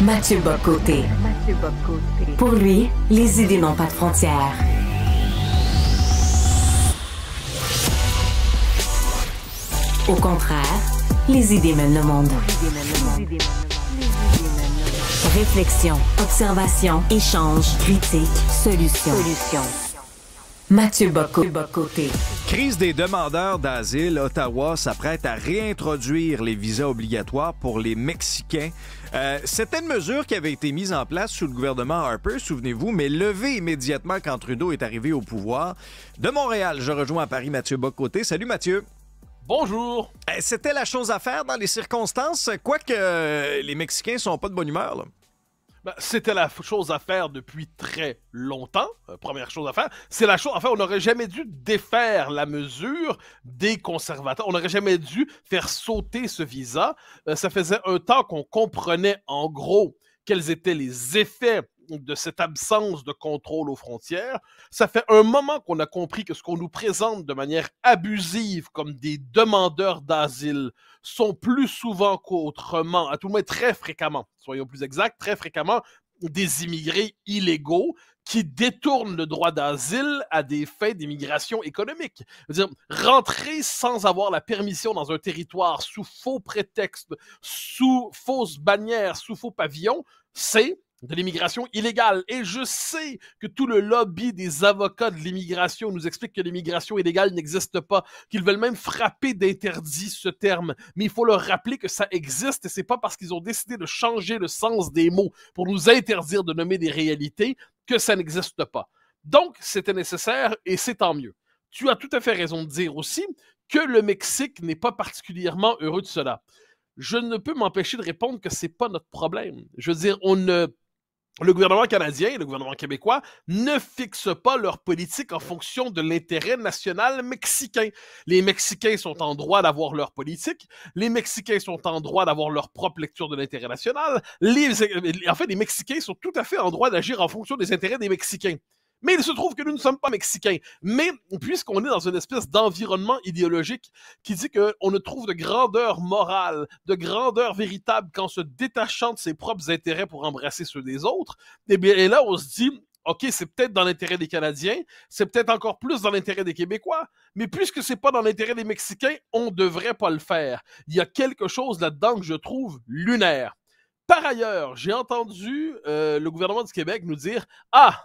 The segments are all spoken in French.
Mathieu Bobcôté, Pour lui, les idées n'ont pas de frontières. Au contraire, les idées mènent le monde. Réflexion, observation, échange, critique, solution. Mathieu Bocoté. Crise des demandeurs d'asile, Ottawa s'apprête à réintroduire les visas obligatoires pour les Mexicains. Euh, c'était une mesure qui avait été mise en place sous le gouvernement Harper, souvenez-vous, mais levée immédiatement quand Trudeau est arrivé au pouvoir. De Montréal, je rejoins à Paris Mathieu Bocoté. Salut Mathieu. Bonjour. Eh, c'était la chose à faire dans les circonstances, quoique euh, les Mexicains sont pas de bonne humeur. Ben, c'était la chose à faire depuis très longtemps. Euh, première chose à faire. C'est la chose à faire. On n'aurait jamais dû défaire la mesure des conservateurs. On n'aurait jamais dû faire sauter ce visa. Euh, ça faisait un temps qu'on comprenait en gros quels étaient les effets de cette absence de contrôle aux frontières. Ça fait un moment qu'on a compris que ce qu'on nous présente de manière abusive comme des demandeurs d'asile sont plus souvent qu'autrement, à tout moment, très fréquemment, soyons plus exacts, très fréquemment, des immigrés illégaux qui détournent le droit d'asile à des faits d'immigration économique. -dire, rentrer sans avoir la permission dans un territoire sous faux prétexte, sous fausse bannière, sous faux pavillon, c'est de l'immigration illégale. Et je sais que tout le lobby des avocats de l'immigration nous explique que l'immigration illégale n'existe pas, qu'ils veulent même frapper d'interdit ce terme. Mais il faut leur rappeler que ça existe et c'est pas parce qu'ils ont décidé de changer le sens des mots pour nous interdire de nommer des réalités que ça n'existe pas. Donc, c'était nécessaire et c'est tant mieux. Tu as tout à fait raison de dire aussi que le Mexique n'est pas particulièrement heureux de cela. Je ne peux m'empêcher de répondre que c'est pas notre problème. Je veux dire, on ne le gouvernement canadien et le gouvernement québécois ne fixent pas leur politique en fonction de l'intérêt national mexicain. Les Mexicains sont en droit d'avoir leur politique, les Mexicains sont en droit d'avoir leur propre lecture de l'intérêt national, en fait, les Mexicains sont tout à fait en droit d'agir en fonction des intérêts des Mexicains. Mais il se trouve que nous ne sommes pas mexicains. Mais puisqu'on est dans une espèce d'environnement idéologique qui dit qu'on ne trouve de grandeur morale, de grandeur véritable qu'en se détachant de ses propres intérêts pour embrasser ceux des autres, eh et bien là, on se dit, OK, c'est peut-être dans l'intérêt des Canadiens, c'est peut-être encore plus dans l'intérêt des Québécois, mais puisque c'est pas dans l'intérêt des Mexicains, on devrait pas le faire. Il y a quelque chose là-dedans que je trouve lunaire. Par ailleurs, j'ai entendu euh, le gouvernement du Québec nous dire Ah,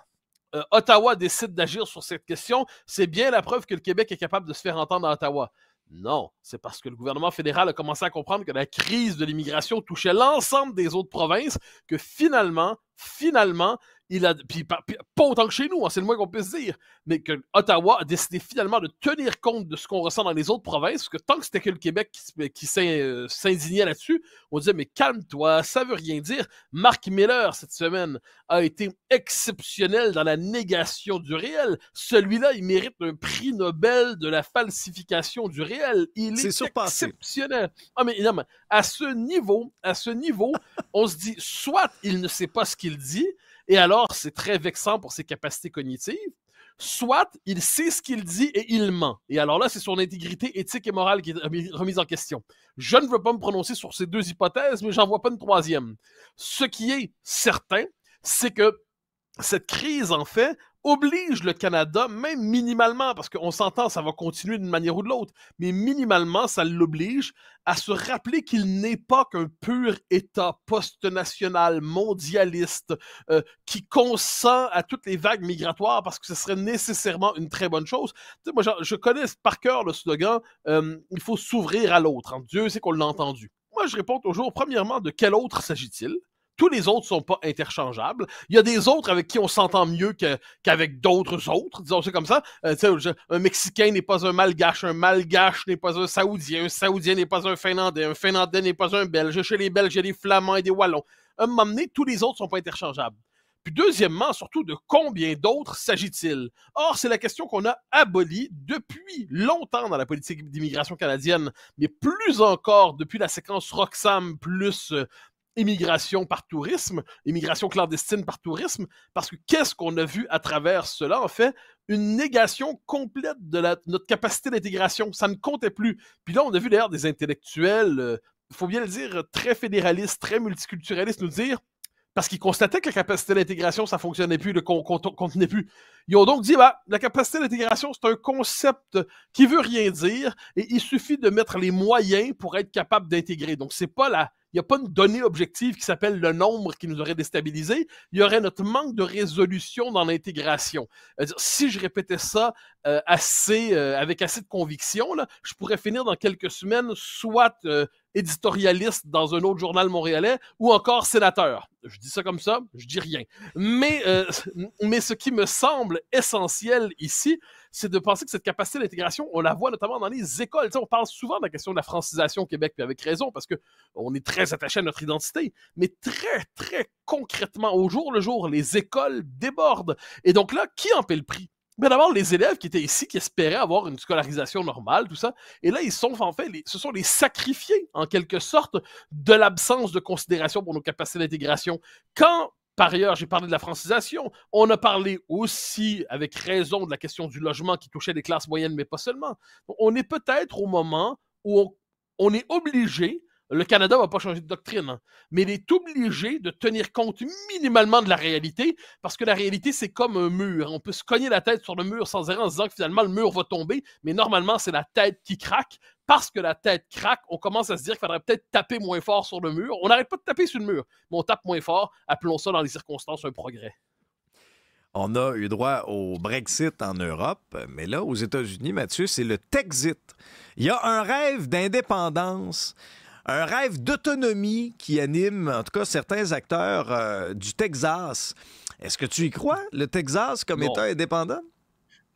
euh, Ottawa décide d'agir sur cette question, c'est bien la preuve que le Québec est capable de se faire entendre à Ottawa. Non, c'est parce que le gouvernement fédéral a commencé à comprendre que la crise de l'immigration touchait l'ensemble des autres provinces que finalement, finalement, il a, pas, autant que chez nous, hein, c'est le moins qu'on puisse dire, mais que Ottawa a décidé finalement de tenir compte de ce qu'on ressent dans les autres provinces, parce que tant que c'était que le Québec qui, euh, s'indignait là-dessus, on disait mais calme-toi, ça veut rien dire. Mark Miller cette semaine a été exceptionnel dans la négation du réel. Celui-là, il mérite un prix Nobel de la falsification du réel. Il est, exceptionnel. Ah mais, à ce niveau, à ce niveau, on se dit soit il ne sait pas ce qu'il dit et alors c'est très vexant pour ses capacités cognitives. Soit il sait ce qu'il dit et il ment. Et alors là, c'est son intégrité éthique et morale qui est remise en question. Je ne veux pas me prononcer sur ces deux hypothèses, mais j'en vois pas une troisième. Ce qui est certain, c'est que cette crise, en fait, oblige le Canada, même minimalement, parce qu'on s'entend, ça va continuer d'une manière ou de l'autre, mais minimalement, ça l'oblige à se rappeler qu'il n'est pas qu'un pur État post-national, mondialiste, euh, qui consent à toutes les vagues migratoires, parce que ce serait nécessairement une très bonne chose. Tu sais, moi, je connais par cœur le slogan euh, Il faut s'ouvrir à l'autre. Hein. Dieu sait qu'on l'a entendu. Moi, je réponds toujours, premièrement, de quel autre s'agit-il tous les autres ne sont pas interchangeables. Il y a des autres avec qui on s'entend mieux qu'avec d'autres autres, disons ça comme ça. Euh, un Mexicain n'est pas un Malgache, un Malgache n'est pas un Saoudien, un Saoudien n'est pas un Finlandais, un Finlandais n'est pas un Belge. Chez les Belges, il y a des Flamands et des Wallons. À un moment donné, tous les autres ne sont pas interchangeables. Puis deuxièmement, surtout, de combien d'autres s'agit-il? Or, c'est la question qu'on a abolie depuis longtemps dans la politique d'immigration canadienne, mais plus encore depuis la séquence Roxham plus euh, immigration par tourisme, immigration clandestine par tourisme, parce que qu'est-ce qu'on a vu à travers cela, en fait? Une négation complète de notre capacité d'intégration. Ça ne comptait plus. Puis là, on a vu d'ailleurs des intellectuels, il euh, faut bien le dire, très fédéralistes, très multiculturalistes, nous dire parce qu'ils constataient que la capacité d'intégration, ça fonctionnait plus, le ne contenait plus. Ils ont donc dit, bah, la capacité d'intégration, c'est un concept qui veut rien dire et il suffit de mettre les moyens pour être capable d'intégrer. Donc, c'est pas la, il n'y a pas une donnée objective qui s'appelle le nombre qui nous aurait déstabilisé. Il y aurait notre manque de résolution dans l'intégration. Euh, si je répétais ça euh, assez, euh, avec assez de conviction, je pourrais finir dans quelques semaines soit éditorialiste dans un autre journal montréalais ou encore sénateur. Je dis ça comme ça, je dis rien. Mais, mais ce qui me semble essentiel ici, c'est de penser que cette capacité d'intégration, on la voit notamment dans les écoles. on parle souvent de la question de la francisation au Québec, puis avec raison, parce que on est très attaché à notre identité, mais très, très concrètement, au jour le jour, les écoles débordent. Et donc là, qui en paie le prix? Mais ben, d'abord, les élèves qui étaient ici, qui espéraient avoir une scolarisation normale, tout ça, et là, ils sont en fait, ce sont les sacrifiés, en quelque sorte, de l'absence de considération pour nos capacités d'intégration. Quand par ailleurs, j'ai parlé de la francisation. On a parlé aussi, avec raison, de la question du logement qui touchait les classes moyennes, mais pas seulement. On est peut-être au moment où on, est obligé, le Canada ne va pas changer de doctrine, hein, mais il est obligé de tenir compte minimalement de la réalité, parce que la réalité, c'est comme un mur. Hein. On peut se cogner la tête sur le mur sans arrêt en se disant que finalement, le mur va tomber, mais normalement, c'est la tête qui craque, parce que la tête craque, on commence à se dire qu'il faudrait peut-être taper moins fort sur le mur. On n'arrête pas de taper sur le mur, mais on tape moins fort. Appelons ça dans les circonstances un progrès. On a eu droit au Brexit en Europe, mais là, aux États-Unis, Mathieu, c'est le Texit. Il y a un rêve d'indépendance, un rêve d'autonomie qui anime, en tout cas, certains acteurs euh, du Texas. Est-ce que tu y crois, le Texas, comme État indépendant?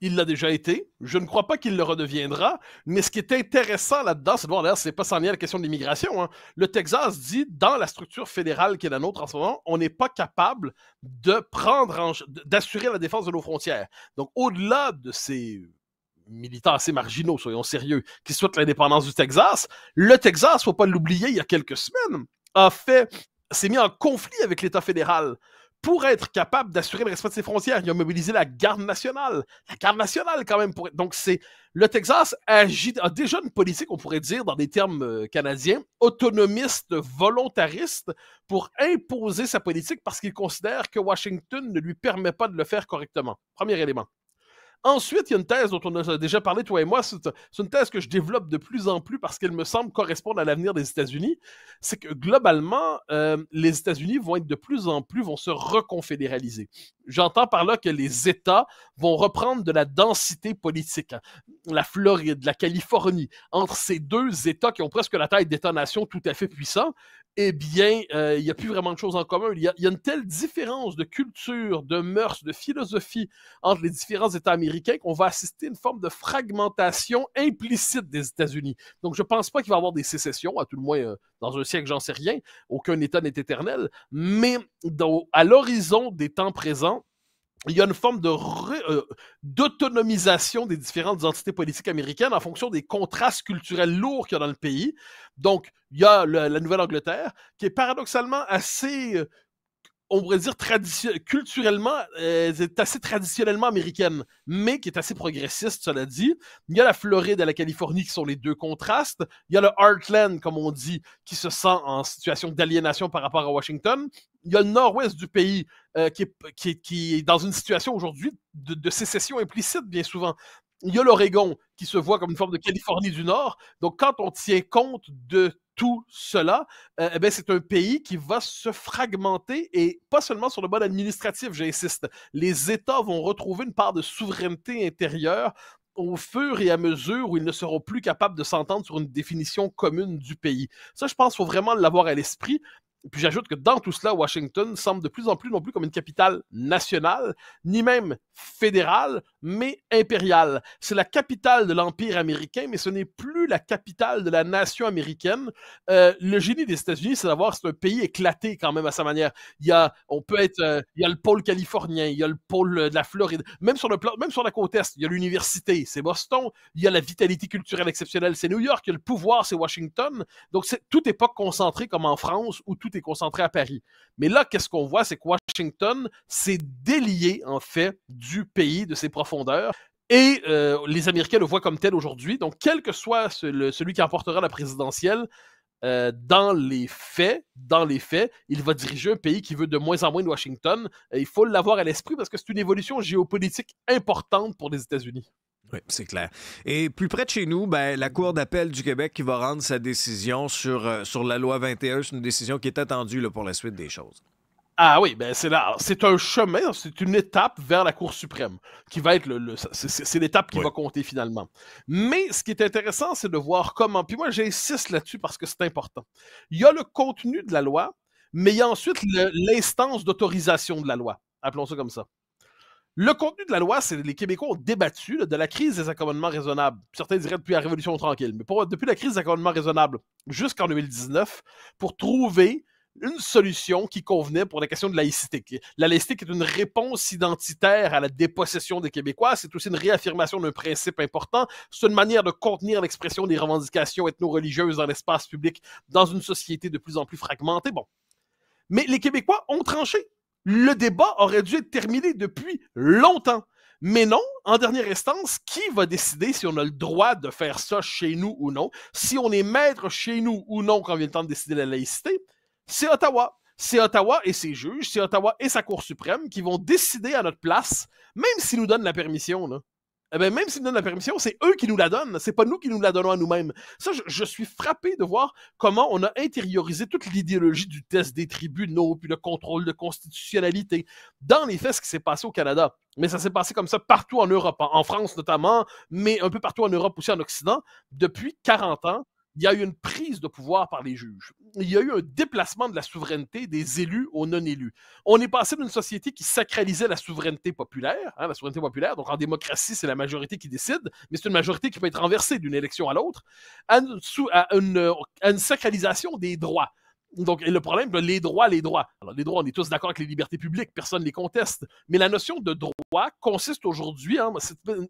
il l'a déjà été. Je ne crois pas qu'il le redeviendra. Mais ce qui est intéressant là-dedans, c'est de voir, d'ailleurs, c'est pas sans lien à la question de l'immigration. Hein. Le Texas dit, dans la structure fédérale qui est la nôtre en ce moment, on n'est pas capable de prendre en, d'assurer la défense de nos frontières. Donc, au-delà de ces militants assez marginaux, soyons sérieux, qui souhaitent l'indépendance du Texas, le Texas, faut pas l'oublier, il y a quelques semaines, a fait s'est mis en conflit avec l'État fédéral pour être capable d'assurer le respect de ses frontières. Il a mobilisé la garde nationale. La garde nationale, quand même. Pour... Donc, c'est le Texas agit, a déjà une politique, on pourrait dire, dans des termes euh, canadiens, autonomiste, volontariste, pour imposer sa politique parce qu'il considère que Washington ne lui permet pas de le faire correctement. Premier élément. Ensuite, il y a une thèse dont on a déjà parlé, toi et moi. C'est une thèse que je développe de plus en plus parce qu'elle me semble correspondre à l'avenir des États-Unis. C'est que globalement, euh, les États-Unis vont être de plus en plus, vont se reconfédéraliser. J'entends par là que les États vont reprendre de la densité politique. La Floride, la Californie, entre ces deux États qui ont presque la taille d'États-nations tout à fait puissants, eh bien, euh, il n'y a plus vraiment de choses en commun. Il y, a une telle différence de culture, de mœurs, de philosophie entre les différents États américains qu'on va assister à une forme de fragmentation implicite des États-Unis. Donc, je ne pense pas qu'il va y avoir des sécessions, à tout le moins euh, dans un siècle, j'en sais rien. Aucun État n'est éternel. Mais à l'horizon des temps présents, il y a une forme euh, d'autonomisation des différentes entités politiques américaines en fonction des contrastes culturels lourds qu'il y a dans le pays. Donc, il y a la Nouvelle-Angleterre, qui est paradoxalement assez, euh, on pourrait dire, culturellement, euh, est assez traditionnellement américaine, mais qui est assez progressiste, cela dit. Il y a la Floride et la Californie qui sont les deux contrastes. Il y a le Heartland, comme on dit, qui se sent en situation d'aliénation par rapport à Washington il y a le nord-ouest du pays euh, qui, est, dans une situation aujourd'hui de, sécession implicite, bien souvent. Il y a l'Oregon qui se voit comme une forme de Californie du Nord. Donc, quand on tient compte de tout cela, euh, eh c'est un pays qui va se fragmenter et pas seulement sur le mode administratif, j'insiste. Les États vont retrouver une part de souveraineté intérieure au fur et à mesure où ils ne seront plus capables de s'entendre sur une définition commune du pays. Ça, je pense faut vraiment l'avoir à l'esprit. Puis j'ajoute que dans tout cela, Washington semble de plus en plus non plus comme une capitale nationale, ni même fédérale, mais impériale. C'est la capitale de l'Empire américain, mais ce n'est plus la capitale de la nation américaine. Euh, le génie des États-Unis, c'est d'avoir, c'est un pays éclaté quand même à sa manière. Il y a, on peut être, euh, il y a le pôle californien, il y a le pôle euh, de la Floride, même sur, le même sur la côte est, il y a l'université, c'est Boston, il y a la vitalité culturelle exceptionnelle, c'est New York, il y a le pouvoir, c'est Washington. Donc c'est tout n'est pas concentré comme en France où tout est concentré à Paris. Mais là, qu'est-ce qu'on voit, c'est que Washington s'est délié, en fait, du pays, de ses profondeurs. Et euh, les Américains le voient comme tel aujourd'hui. Donc, quel que soit celui qui emportera la présidentielle, euh, dans les faits, dans les faits, il va diriger un pays qui veut de moins en moins de Washington. Et il faut l'avoir à l'esprit parce que c'est une évolution géopolitique importante pour les États-Unis. Oui, c'est clair. Et plus près de chez nous, ben, la Cour d'appel du Québec qui va rendre sa décision sur, euh, sur la loi 21, c'est une décision qui est attendue pour la suite des choses. Ah oui, ben c'est là. C'est un chemin, c'est une étape vers la Cour suprême, qui va être le. c'est l'étape qui va compter finalement. Mais ce qui est intéressant, c'est de voir comment. Puis moi, j'insiste là-dessus parce que c'est important. Il y a le contenu de la loi, mais il y a ensuite l'instance d'autorisation de la loi. Appelons ça comme ça. Le contenu de la loi, c'est les Québécois ont débattu de la crise des accommodements raisonnables. Certains diraient depuis la Révolution tranquille, mais depuis la crise des accommodements raisonnables jusqu'en 2019, pour trouver une solution qui convenait pour la question de laïcité. La laïcité est une réponse identitaire à la dépossession des Québécois, c'est aussi une réaffirmation d'un principe important, c'est une manière de contenir l'expression des revendications ethno-religieuses dans l'espace public dans une société de plus en plus fragmentée. Bon. Mais les Québécois ont tranché le débat aurait dû être terminé depuis longtemps. Mais non, en dernière instance, qui va décider si on a le droit de faire ça chez nous ou non? Si on est maître chez nous ou non quand vient le temps de décider la laïcité? C'est Ottawa. C'est Ottawa et ses juges, c'est Ottawa et sa Cour suprême qui vont décider à notre place, même s'ils nous donnent la permission. Là eh bien, même s'ils nous donnent la permission, c'est eux qui nous la donnent, c'est pas nous qui nous la donnons à nous-mêmes. Ça, je, suis frappé de voir comment on a intériorisé toute l'idéologie du test des tribunaux, puis le contrôle de constitutionnalité dans les faits, ce qui s'est passé au Canada. Mais ça s'est passé comme ça partout en Europe, en France notamment, mais un peu partout en Europe aussi en Occident, depuis 40 ans il y a eu une prise de pouvoir par les juges. Il y a eu un déplacement de la souveraineté des élus aux non-élus. On est passé d'une société qui sacralisait la souveraineté populaire, hein, la souveraineté populaire, donc en démocratie, c'est la majorité qui décide, mais c'est une majorité qui peut être renversée d'une élection à l'autre, à, une, une sacralisation des droits. Donc, le problème, ben, les droits, les droits. Alors, les droits, on est tous d'accord avec les libertés publiques, personne ne les conteste. Mais la notion de droit consiste aujourd'hui, hein,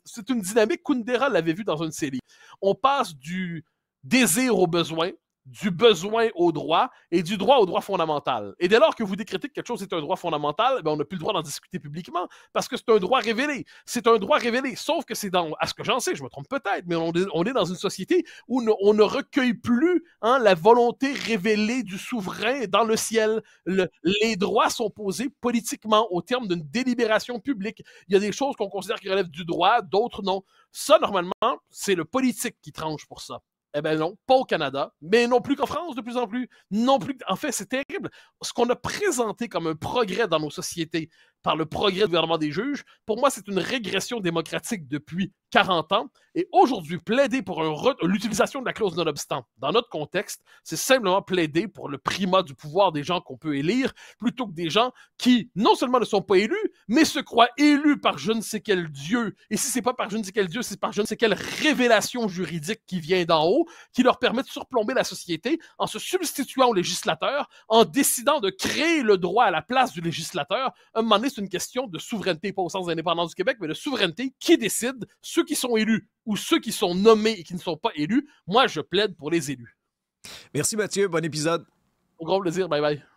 c'est une dynamique, Kundera l'avait vu dans une série. On passe du, désir au besoin, du besoin au droit et du droit au droit fondamental. Et dès lors que vous décrétez que quelque chose est un droit fondamental, ben, on n'a plus le droit d'en discuter publiquement parce que c'est un droit révélé. C'est un droit révélé, sauf que c'est dans, à ce que j'en sais, je me trompe peut-être, mais on, est, dans une société où on ne recueille plus hein, la volonté révélée du souverain dans le ciel. les droits sont posés politiquement au terme d'une délibération publique. Il y a des choses qu'on considère qui relèvent du droit, d'autres non. Ça, normalement, c'est le politique qui tranche pour ça. Eh bien non, pas au Canada, mais non plus qu'en France de plus en plus. Non plus. En fait, c'est terrible. Ce qu'on a présenté comme un progrès dans nos sociétés par le progrès du gouvernement des juges, pour moi, c'est une régression démocratique depuis 40 ans. Et aujourd'hui, plaider pour l'utilisation de la clause non-obstant dans notre contexte, c'est simplement plaider pour le primat du pouvoir des gens qu'on peut élire plutôt que des gens qui, non seulement ne sont pas élus, mais se croient élus par je ne sais quel Dieu. Et si ce n'est pas par je ne sais quel Dieu, c'est par je ne sais quelle révélation juridique qui vient d'en haut, qui leur permet de surplomber la société en se substituant au législateur, en décidant de créer le droit à la place du législateur. À un moment donné, c'est une question de souveraineté, pas au sens indépendant du Québec, mais de souveraineté. Qui décide Ceux qui sont élus ou ceux qui sont nommés et qui ne sont pas élus Moi, je plaide pour les élus. Merci Mathieu, bon épisode. Au grand plaisir, bye bye.